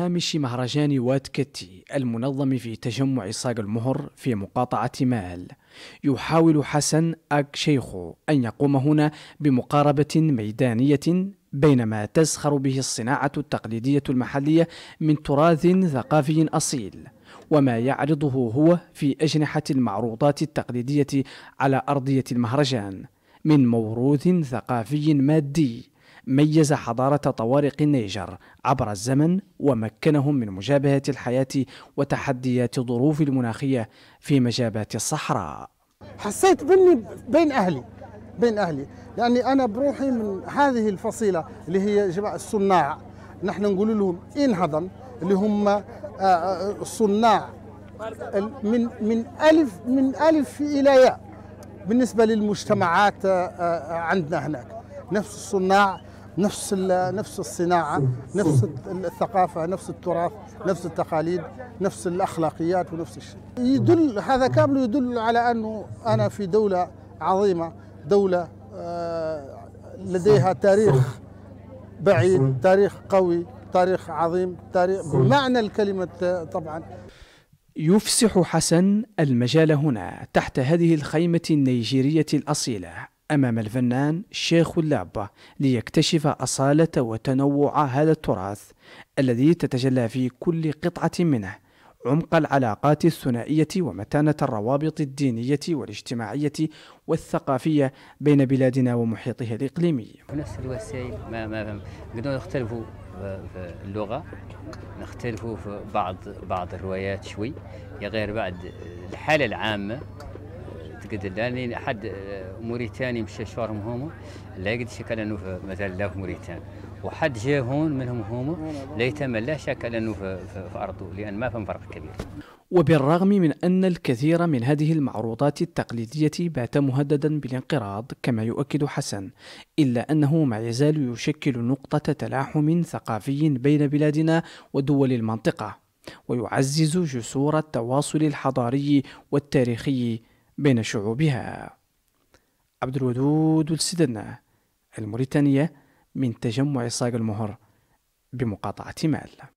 هامش مهرجان واد كتي المنظم في تجمع صاق المهر في مقاطعة مال يحاول حسن أك شيخو أن يقوم هنا بمقاربة ميدانية بينما تزخر به الصناعة التقليدية المحلية من تراث ثقافي أصيل وما يعرضه هو في أجنحة المعروضات التقليدية على أرضية المهرجان من موروث ثقافي مادي ميز حضارة طوارق النيجر عبر الزمن ومكنهم من مجابهة الحياة وتحديات الظروف المناخية في مجابات الصحراء حسيت بني بين أهلي بين أهلي لأني أنا بروحي من هذه الفصيلة اللي هي جماعة الصناع نحن نقول لهم إنهضا اللي هم آه، آه، صناع من من ألف من ألف إلى ياء بالنسبة للمجتمعات آه، عندنا هناك نفس الصناع نفس نفس الصناعه نفس الثقافه نفس التراث نفس التقاليد نفس الاخلاقيات ونفس الشيء يدل هذا كامله يدل على انه انا في دوله عظيمه دوله آه، لديها تاريخ بعيد تاريخ قوي تاريخ عظيم تاريخ بمعنى الكلمه طبعا يفسح حسن المجال هنا تحت هذه الخيمة النيجيرية الأصيلة أمام الفنان شيخ اللعبة ليكتشف أصالة وتنوع هذا التراث الذي تتجلى في كل قطعة منه عمق العلاقات الثنائية ومتانة الروابط الدينية والاجتماعية والثقافية بين بلادنا ومحيطها الإقليمي نفس الوسائل ما ما نقدروا نختلفوا في اللغة نختلفوا في بعض بعض الروايات شوي غير بعد الحالة العامة تقدر لان حد آه، موريتاني مشى شوارهم هما لا يقدر شكل انه آه، مثلا لا في موريتان وحد جاء هون منهم هما يتم لا شكل انه في, في ارضه لان ما فهم فرق كبير وبالرغم من أن الكثير من هذه المعروضات التقليدية بات مهددا بالانقراض كما يؤكد حسن إلا أنه ما يزال يشكل نقطة تلاحم ثقافي بين بلادنا ودول المنطقة ويعزز جسور التواصل الحضاري والتاريخي بين شعوبها عبد الودود السدنة الموريتانية من تجمع صاق المهر بمقاطعة مال